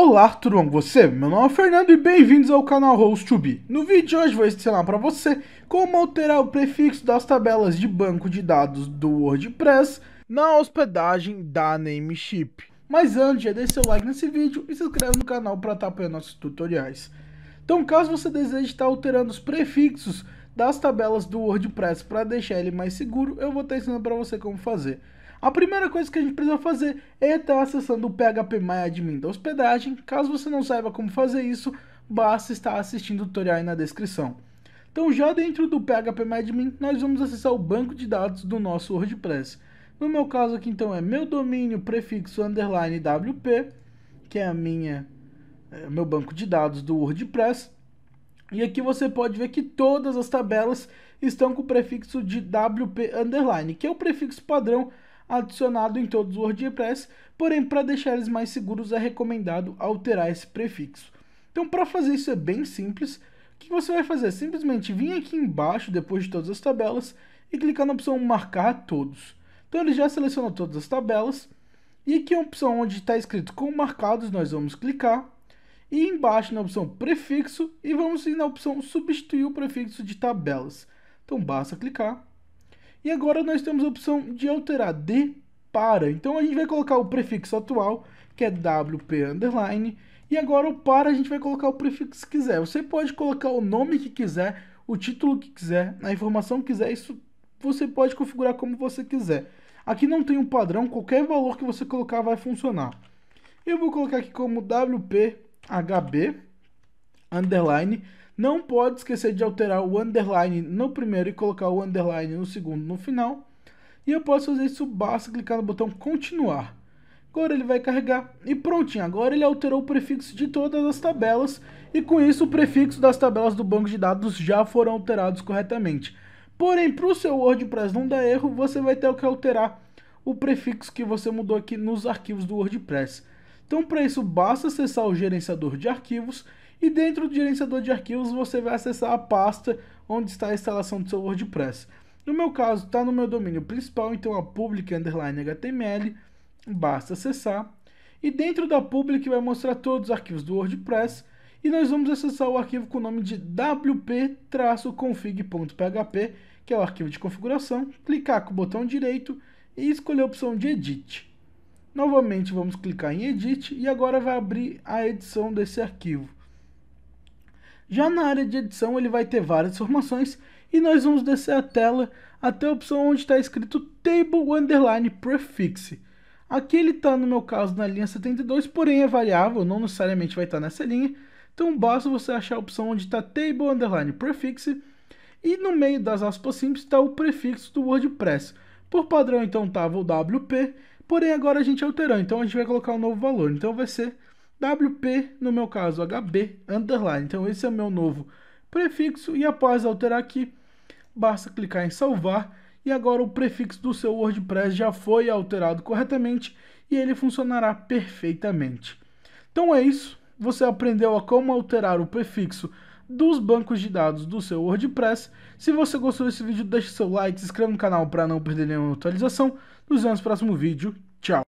Olá, tudo bom com você? Meu nome é Fernando e bem-vindos ao canal Host Be. No vídeo de hoje vou ensinar para você como alterar o prefixo das tabelas de banco de dados do WordPress na hospedagem da Namecheap. Mas antes, já deixe seu like nesse vídeo e se inscreve no canal para estar apoiando nossos tutoriais. Então, caso você deseje estar alterando os prefixos das tabelas do WordPress para deixar ele mais seguro, eu vou estar ensinando para você como fazer. A primeira coisa que a gente precisa fazer é estar acessando o PHPMyAdmin da hospedagem. Caso você não saiba como fazer isso, basta estar assistindo o tutorial aí na descrição. Então já dentro do PHPMyAdmin, nós vamos acessar o banco de dados do nosso WordPress. No meu caso aqui então é meu domínio prefixo underline wp, que é a minha é, meu banco de dados do WordPress. E aqui você pode ver que todas as tabelas estão com o prefixo de wp underline, que é o prefixo padrão adicionado em todos os WordPress, porém para deixar eles mais seguros é recomendado alterar esse prefixo. Então para fazer isso é bem simples, o que você vai fazer? Simplesmente vir aqui embaixo, depois de todas as tabelas, e clicar na opção marcar todos. Então ele já selecionou todas as tabelas, e aqui é a opção onde está escrito com marcados, nós vamos clicar, e embaixo na opção prefixo, e vamos ir na opção substituir o prefixo de tabelas. Então basta clicar, e agora nós temos a opção de alterar de para. Então a gente vai colocar o prefixo atual, que é WP underline, e agora o para a gente vai colocar o prefixo que quiser. Você pode colocar o nome que quiser, o título que quiser, a informação que quiser, isso você pode configurar como você quiser. Aqui não tem um padrão, qualquer valor que você colocar vai funcionar. Eu vou colocar aqui como WPHB underline não pode esquecer de alterar o underline no primeiro e colocar o underline no segundo no final. E eu posso fazer isso, basta clicar no botão continuar. Agora ele vai carregar e prontinho, agora ele alterou o prefixo de todas as tabelas e com isso o prefixo das tabelas do banco de dados já foram alterados corretamente. Porém, para o seu WordPress não dar erro, você vai ter que alterar o prefixo que você mudou aqui nos arquivos do WordPress. Então, para isso, basta acessar o gerenciador de arquivos e dentro do gerenciador de arquivos você vai acessar a pasta onde está a instalação do seu WordPress. No meu caso, está no meu domínio principal, então a public underline html, basta acessar. E dentro da public vai mostrar todos os arquivos do WordPress e nós vamos acessar o arquivo com o nome de wp-config.php, que é o arquivo de configuração, clicar com o botão direito e escolher a opção de Edit. Novamente vamos clicar em Edit e agora vai abrir a edição desse arquivo. Já na área de edição ele vai ter várias informações e nós vamos descer a tela até a opção onde está escrito Table Underline Prefix. Aqui ele está, no meu caso, na linha 72, porém é variável, não necessariamente vai estar tá nessa linha. Então basta você achar a opção onde está Table Underline Prefix e no meio das aspas simples está o prefixo do WordPress. Por padrão, então, estava tá o WP, porém agora a gente alterou, é então a gente vai colocar um novo valor. Então vai ser WP, no meu caso, HB, underline. Então esse é o meu novo prefixo e após alterar aqui, basta clicar em salvar e agora o prefixo do seu WordPress já foi alterado corretamente e ele funcionará perfeitamente. Então é isso, você aprendeu a como alterar o prefixo dos bancos de dados do seu WordPress. Se você gostou desse vídeo, deixe seu like, se inscreva no canal para não perder nenhuma atualização. Nos vemos no próximo vídeo. Tchau!